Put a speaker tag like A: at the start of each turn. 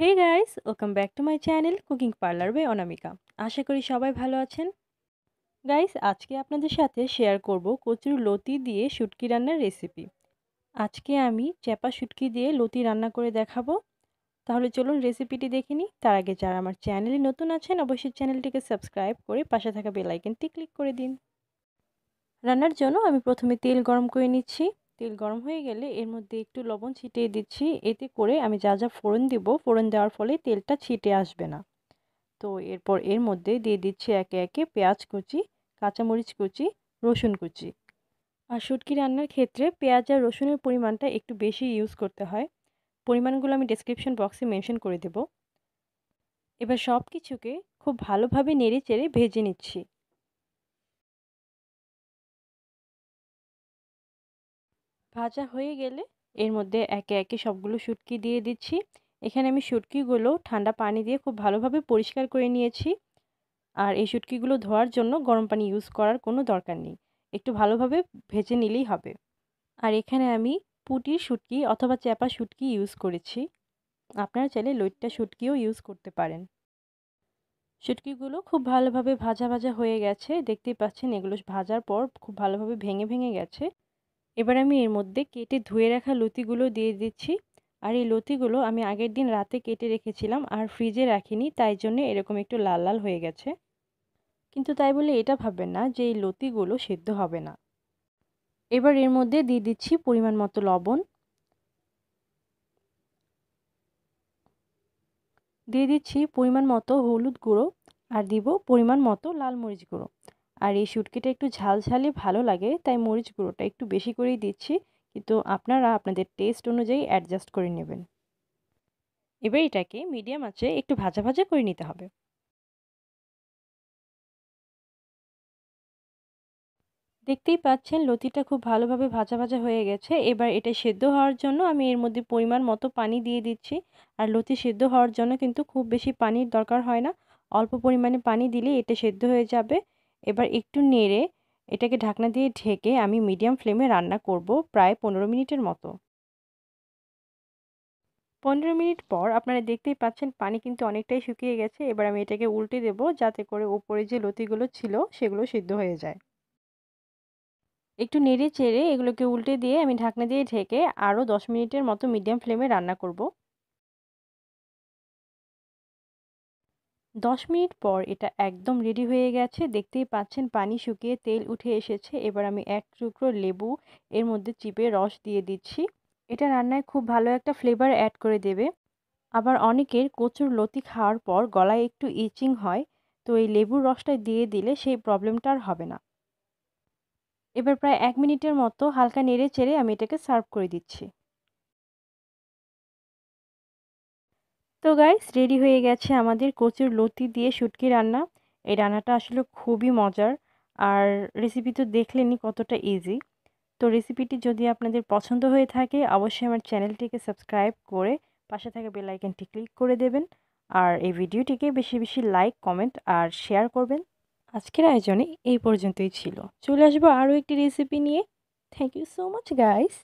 A: hey guys welcome back to my channel cooking parlour by Anamika আশা করি সবাই ভালো আছেন গাইস আজকে আপনাদের সাথে শেয়ার করব কচুর লতি দিয়ে শুটকি রান্নার রেসিপি আজকে আমি চ্যাপা শুটকি দিয়ে লতি রান্না করে দেখাবো তাহলে চলুন রেসিপিটি দেখে নিই তার আগে যারা আমার চ্যানেলে নতুন আছেন অবশ্যই চ্যানেলটিকে সাবস্ক্রাইব করে পাশে থাকা বেলাইকেনটি ক্লিক করে দিন রান্নার জন্য আমি প্রথমে তেল গরম করে নিচ্ছি তেল গরম হয়ে গেলে এর মধ্যে একটু লবণ ছিটিয়ে দিচ্ছি এতে করে আমি যা যা ফোড়ন দিব ফোড়ন দেওয়ার ফলে তেলটা ছিটে আসবে না তো এরপর এর মধ্যে দিয়ে দিচ্ছি একে একে পেঁয়াজ কুচি কাঁচামরিচ কুচি রসুন কুচি আর শুটকি রান্নার ক্ষেত্রে পেঁয়াজ আর রসুনের পরিমাণটা একটু বেশি ইউজ করতে হয় পরিমাণগুলো আমি ডেসক্রিপশন বক্সে
B: মেনশন করে দেব এবার সব কিছুকে খুব ভালোভাবে নেড়ে চেড়ে ভেজে নিচ্ছি ভাজা হয়ে গেলে এর মধ্যে একে একে সবগুলো শুটকি দিয়ে দিচ্ছি এখানে
A: আমি শুটকিগুলো ঠান্ডা পানি দিয়ে খুব ভালোভাবে পরিষ্কার করে নিয়েছি আর এই শুটকিগুলো ধোয়ার জন্য গরম পানি ইউজ করার কোনো দরকার নেই একটু ভালোভাবে ভেজে নিলেই হবে আর এখানে আমি পুটির শুটকি অথবা চ্যাপা শুটকি ইউজ করেছি আপনারা চাইলে লইটটা শুটকিও ইউজ করতে পারেন শুটকিগুলো খুব ভালোভাবে ভাজা ভাজা হয়ে গেছে দেখতেই পাচ্ছেন এগুলো ভাজার পর খুব ভালোভাবে ভেঙে ভেঙে গেছে এবার আমি এর মধ্যে কেটে ধুয়ে রাখা লতিগুলো দিয়ে দিচ্ছি আর এই লতিগুলো আমি আগের দিন রাতে কেটে রেখেছিলাম আর ফ্রিজে রাখিনি তাই জন্য এরকম একটু লাল লাল হয়ে গেছে কিন্তু তাই বলে এটা ভাববেন না যে এই লতিগুলো সেদ্ধ হবে না এবার এর মধ্যে দিয়ে দিচ্ছি পরিমাণ মতো লবণ দিয়ে দিচ্ছি পরিমাণ মতো হলুদ গুঁড়ো আর দিব পরিমাণ মতো লাল মরিচ গুঁড়ো আর এই শুটকিটা একটু ঝাল ঝালে ভালো লাগে তাই মরিচ গুঁড়োটা একটু বেশি করেই দিচ্ছি কিন্তু আপনারা আপনাদের টেস্ট অনুযায়ী অ্যাডজাস্ট করে নেবেন
B: এবার এটাকে মিডিয়াম আছে একটু ভাজা ভাজা করে নিতে হবে দেখতেই পাচ্ছেন লতিটা খুব ভালোভাবে ভাজা
A: ভাজা হয়ে গেছে এবার এটা সেদ্ধ হওয়ার জন্য আমি এর মধ্যে পরিমাণ মতো পানি দিয়ে দিচ্ছি আর লতি সেদ্ধ হওয়ার জন্য কিন্তু খুব বেশি পানির দরকার হয় না অল্প পরিমাণে পানি দিলে এটা সেদ্ধ হয়ে যাবে এবার একটু নেড়ে এটাকে ঢাকনা দিয়ে ঢেকে আমি মিডিয়াম ফ্লেমে রান্না করব প্রায় পনেরো মিনিটের মতো
B: পনেরো মিনিট পর
A: আপনারা দেখতেই পাচ্ছেন পানি কিন্তু অনেকটাই শুকিয়ে গেছে এবার আমি এটাকে উল্টে দেব যাতে করে ওপরে যে লতিগুলো ছিল সেগুলো সিদ্ধ হয়ে যায় একটু নেড়ে চেড়ে এগুলোকে উল্টে দিয়ে আমি ঢাকনা দিয়ে ঢেকে আরও দশ মিনিটের মতো মিডিয়াম ফ্লেমে রান্না করব দশ মিনিট পর এটা একদম রেডি হয়ে গেছে দেখতেই পাচ্ছেন পানি শুকিয়ে তেল উঠে এসেছে এবার আমি এক টুকরো লেবু এর মধ্যে চিপে রস দিয়ে দিচ্ছি এটা রান্নায় খুব ভালো একটা ফ্লেভার অ্যাড করে দেবে আবার অনেকের কচুর লতি খাওয়ার পর গলায় একটু ইচিং হয় তো এই লেবুর রসটা দিয়ে দিলে সেই প্রবলেমটা আর হবে না এবার প্রায় এক মিনিটের মতো হালকা নেড়ে চেড়ে আমি এটাকে সার্ভ করে দিচ্ছি তো গাইস রেডি হয়ে গেছে আমাদের কচুর লতি দিয়ে শুটকি রান্না এই রান্নাটা আসলে খুবই মজার আর রেসিপি তো দেখলেনি কতটা ইজি তো রেসিপিটি যদি আপনাদের পছন্দ হয়ে থাকে অবশ্যই আমার চ্যানেলটিকে সাবস্ক্রাইব করে পাশে থাকা বেলাইকনটি ক্লিক করে দেবেন আর এই ভিডিওটিকে বেশি বেশি লাইক কমেন্ট আর শেয়ার করবেন
B: আজকের আয়োজনে এই পর্যন্তই ছিল চলে আসবো আরও একটি রেসিপি নিয়ে thank you so much guys